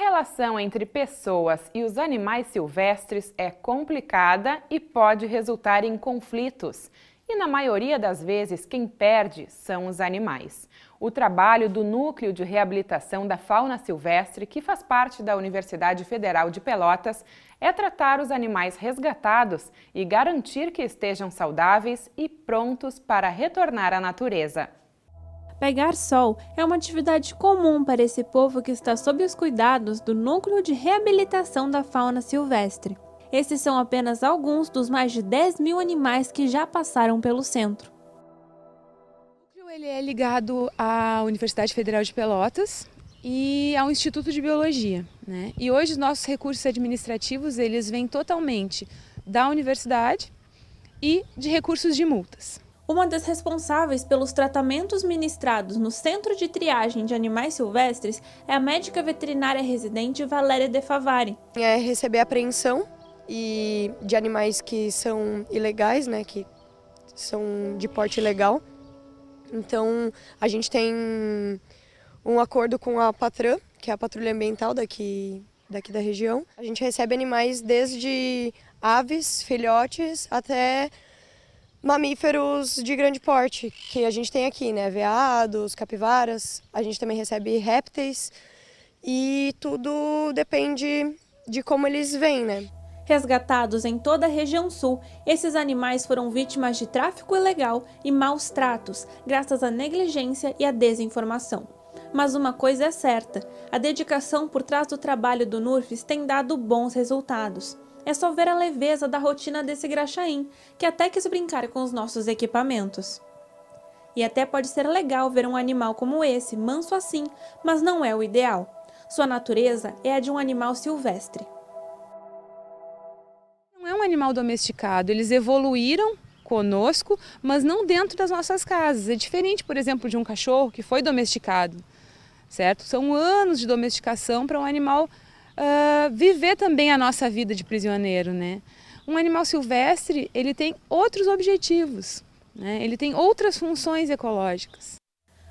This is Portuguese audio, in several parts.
relação entre pessoas e os animais silvestres é complicada e pode resultar em conflitos. E na maioria das vezes, quem perde são os animais. O trabalho do Núcleo de Reabilitação da Fauna Silvestre, que faz parte da Universidade Federal de Pelotas, é tratar os animais resgatados e garantir que estejam saudáveis e prontos para retornar à natureza. Pegar sol é uma atividade comum para esse povo que está sob os cuidados do Núcleo de Reabilitação da Fauna Silvestre. Esses são apenas alguns dos mais de 10 mil animais que já passaram pelo centro. O núcleo ele é ligado à Universidade Federal de Pelotas e ao Instituto de Biologia. Né? E hoje os nossos recursos administrativos eles vêm totalmente da universidade e de recursos de multas uma das responsáveis pelos tratamentos ministrados no Centro de Triagem de Animais Silvestres é a médica veterinária residente Valéria De Favari. É receber apreensão e de animais que são ilegais, né, que são de porte ilegal. Então, a gente tem um acordo com a Patran, que é a patrulha ambiental daqui, daqui da região. A gente recebe animais desde aves, filhotes, até mamíferos de grande porte que a gente tem aqui, né? Veados, capivaras, a gente também recebe répteis e tudo depende de como eles vêm, né? Resgatados em toda a região sul, esses animais foram vítimas de tráfico ilegal e maus tratos, graças à negligência e à desinformação. Mas uma coisa é certa: a dedicação por trás do trabalho do NURFS tem dado bons resultados. É só ver a leveza da rotina desse graxaim, que até quis brincar com os nossos equipamentos. E até pode ser legal ver um animal como esse, manso assim, mas não é o ideal. Sua natureza é a de um animal silvestre. Não é um animal domesticado, eles evoluíram conosco, mas não dentro das nossas casas. É diferente, por exemplo, de um cachorro que foi domesticado, certo? São anos de domesticação para um animal domesticado uh, viver também a nossa vida de prisioneiro, né? Um animal silvestre, ele tem outros objetivos, né? ele tem outras funções ecológicas.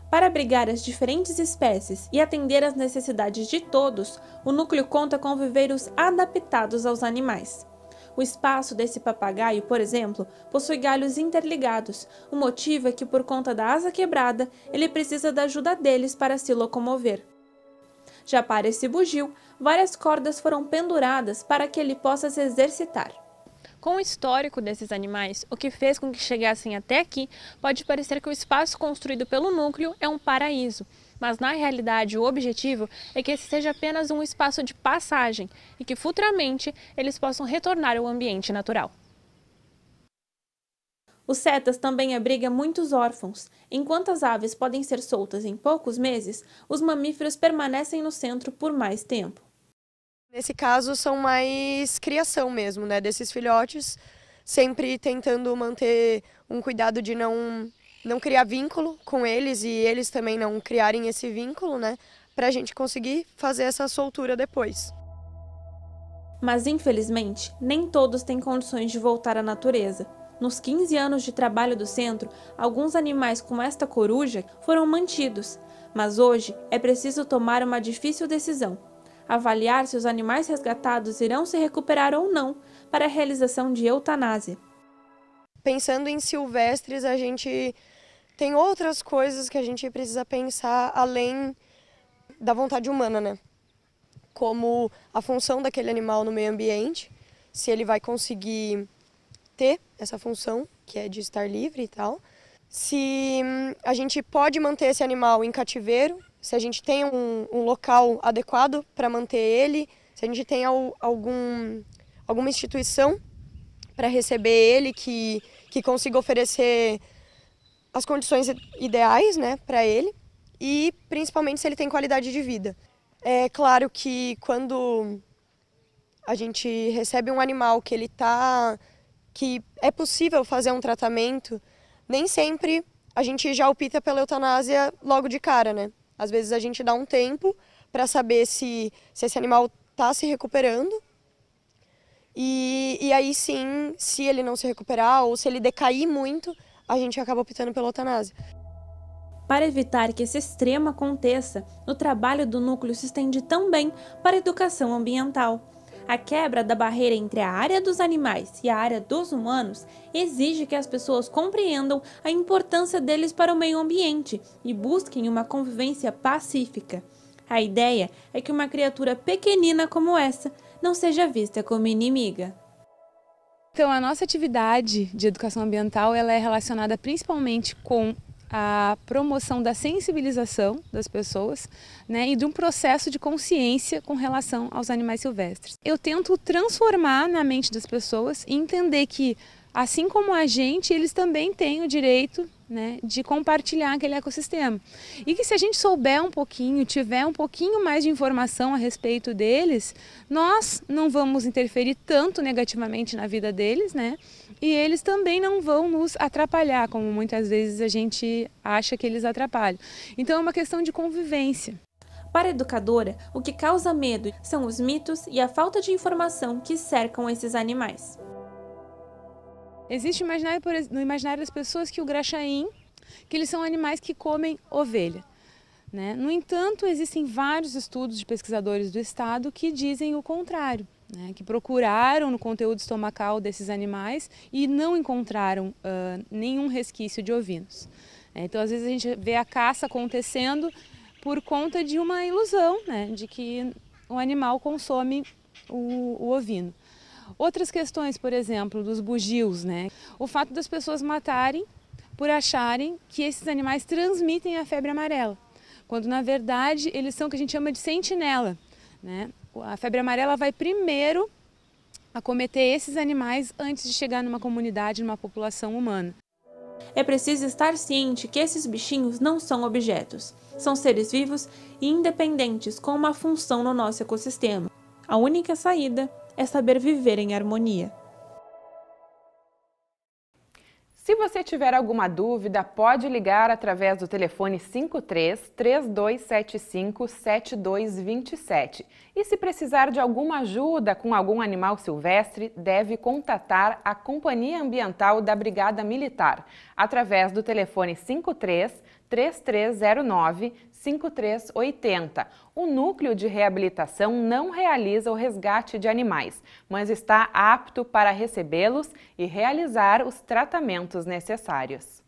Para abrigar as diferentes espécies e atender às necessidades de todos, o núcleo conta com viveiros adaptados aos animais. O espaço desse papagaio, por exemplo, possui galhos interligados. O motivo é que, por conta da asa quebrada, ele precisa da ajuda deles para se locomover. Já para esse bugio, várias cordas foram penduradas para que ele possa se exercitar. Com o histórico desses animais, o que fez com que chegassem até aqui, pode parecer que o espaço construído pelo núcleo é um paraíso. Mas na realidade, o objetivo é que esse seja apenas um espaço de passagem e que futuramente eles possam retornar ao ambiente natural. O setas também abriga muitos órfãos. Enquanto as aves podem ser soltas em poucos meses, os mamíferos permanecem no centro por mais tempo. Nesse caso, são mais criação mesmo, né? Desses filhotes, sempre tentando manter um cuidado de não, não criar vínculo com eles e eles também não criarem esse vínculo, né? Para a gente conseguir fazer essa soltura depois. Mas infelizmente, nem todos têm condições de voltar à natureza. Nos 15 anos de trabalho do centro, alguns animais como esta coruja foram mantidos, mas hoje é preciso tomar uma difícil decisão: avaliar se os animais resgatados irão se recuperar ou não para a realização de eutanásia. Pensando em silvestres, a gente tem outras coisas que a gente precisa pensar além da vontade humana, né? Como a função daquele animal no meio ambiente, se ele vai conseguir ter essa função, que é de estar livre e tal. Se hum, a gente pode manter esse animal em cativeiro, se a gente tem um, um local adequado para manter ele, se a gente tem algum, alguma instituição para receber ele que, que consiga oferecer as condições ideais né, para ele e principalmente se ele tem qualidade de vida. É claro que quando a gente recebe um animal que ele está que é possível fazer um tratamento, nem sempre a gente já opta pela eutanásia logo de cara, né? Às vezes a gente dá um tempo para saber se, se esse animal está se recuperando. E, e aí sim, se ele não se recuperar ou se ele decair muito, a gente acaba optando pela eutanásia. Para evitar que esse extremo aconteça, o trabalho do núcleo se estende também para a educação ambiental. A quebra da barreira entre a área dos animais e a área dos humanos exige que as pessoas compreendam a importância deles para o meio ambiente e busquem uma convivência pacífica. A ideia é que uma criatura pequenina como essa não seja vista como inimiga. Então, a nossa atividade de educação ambiental ela é relacionada principalmente com a promoção da sensibilização das pessoas né, e de um processo de consciência com relação aos animais silvestres. Eu tento transformar na mente das pessoas e entender que, assim como a gente, eles também têm o direito né, de compartilhar aquele ecossistema. E que se a gente souber um pouquinho, tiver um pouquinho mais de informação a respeito deles, nós não vamos interferir tanto negativamente na vida deles, né? E eles também não vão nos atrapalhar, como muitas vezes a gente acha que eles atrapalham. Então é uma questão de convivência. Para a educadora, o que causa medo são os mitos e a falta de informação que cercam esses animais. Existe imaginário, no imaginário das pessoas que o graxaim, que eles são animais que comem ovelha. Né? No entanto, existem vários estudos de pesquisadores do Estado que dizem o contrário né, que procuraram no conteúdo estomacal desses animais e não encontraram uh, nenhum resquício de ovinos. É, então, às vezes, a gente vê a caça acontecendo por conta de uma ilusão, né, de que o animal consome o, o ovino. Outras questões, por exemplo, dos bugios, né? O fato das pessoas matarem por acharem que esses animais transmitem a febre amarela, quando na verdade eles são o que a gente chama de sentinela. Né? A febre amarela vai primeiro acometer esses animais antes de chegar numa comunidade, numa população humana. É preciso estar ciente que esses bichinhos não são objetos. São seres vivos e independentes com uma função no nosso ecossistema. A única saída é saber viver em harmonia. Se você tiver alguma dúvida, pode ligar através do telefone 53 3275 7227. E se precisar de alguma ajuda com algum animal silvestre, deve contatar a Companhia Ambiental da Brigada Militar através do telefone 53 3309 5380. O núcleo de reabilitação não realiza o resgate de animais, mas está apto para recebê-los e realizar os tratamentos necessários.